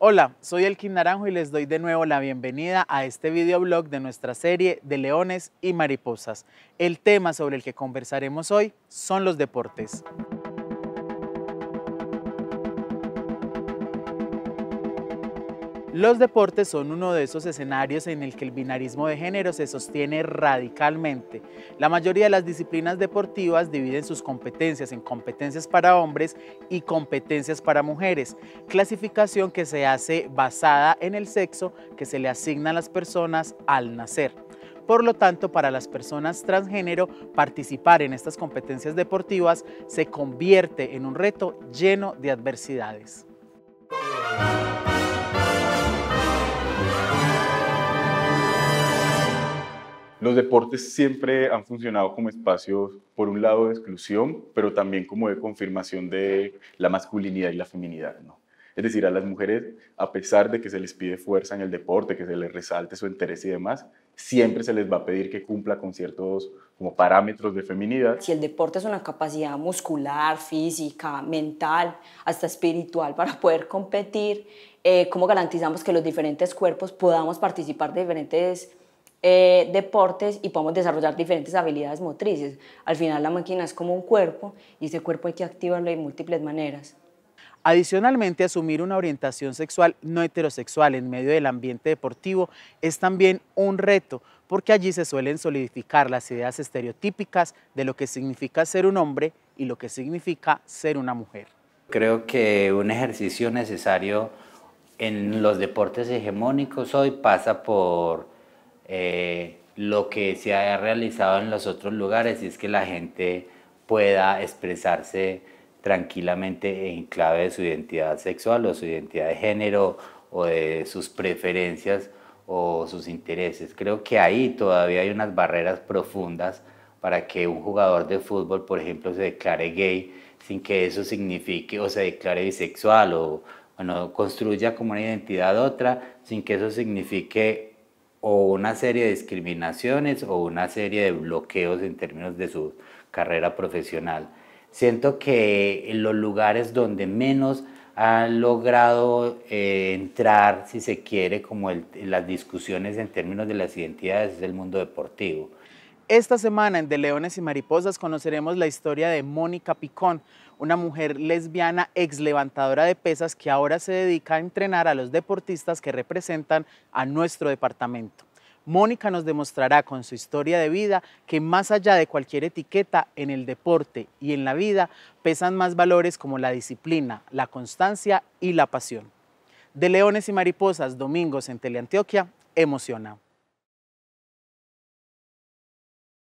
Hola, soy Elkin Naranjo y les doy de nuevo la bienvenida a este videoblog de nuestra serie de leones y mariposas. El tema sobre el que conversaremos hoy son los deportes. Los deportes son uno de esos escenarios en el que el binarismo de género se sostiene radicalmente. La mayoría de las disciplinas deportivas dividen sus competencias en competencias para hombres y competencias para mujeres, clasificación que se hace basada en el sexo que se le asigna a las personas al nacer. Por lo tanto, para las personas transgénero, participar en estas competencias deportivas se convierte en un reto lleno de adversidades. Los deportes siempre han funcionado como espacios, por un lado, de exclusión, pero también como de confirmación de la masculinidad y la feminidad, Es decir, a las mujeres, a pesar de que se les pide fuerza en el deporte, que se les resalte su interés y demás, siempre se les va a pedir que cumpla con ciertos como parámetros de feminidad. Si el deporte es una capacidad muscular, física, mental, hasta espiritual para poder competir, eh, ¿cómo garantizamos que los diferentes cuerpos podamos participar de diferentes eh, deportes y podemos desarrollar diferentes habilidades motrices. Al final la máquina es como un cuerpo y ese cuerpo hay que activarlo de múltiples maneras. Adicionalmente, asumir una orientación sexual no heterosexual en medio del ambiente deportivo es también un reto, porque allí se suelen solidificar las ideas estereotípicas de lo que significa ser un hombre y lo que significa ser una mujer. Creo que un ejercicio necesario en los deportes hegemónicos hoy pasa por lo que se ha realizado en los otros lugares y es que la gente pueda expresarse tranquilamente en clave de su identidad sexual o su identidad de género o de sus preferencias o sus intereses. Creo que ahí todavía hay unas barreras profundas para que un jugador de fútbol, por ejemplo, se declare gay sin que eso signifique o se declare bisexual o construya como una identidad otra sin que eso signifique o una serie de discriminaciones o una serie de bloqueos en términos de su carrera profesional. Siento que en los lugares donde menos han logrado eh, entrar, si se quiere, como las discusiones en términos de las identidades es el mundo deportivo. Esta semana en De Leones y Mariposas conoceremos la historia de Mónica Picón, una mujer lesbiana ex levantadora de pesas que ahora se dedica a entrenar a los deportistas que representan a nuestro departamento. Mónica nos demostrará con su historia de vida que más allá de cualquier etiqueta en el deporte y en la vida, pesan más valores como la disciplina, la constancia y la pasión. De Leones y Mariposas, domingos en Teleantioquia, emociona.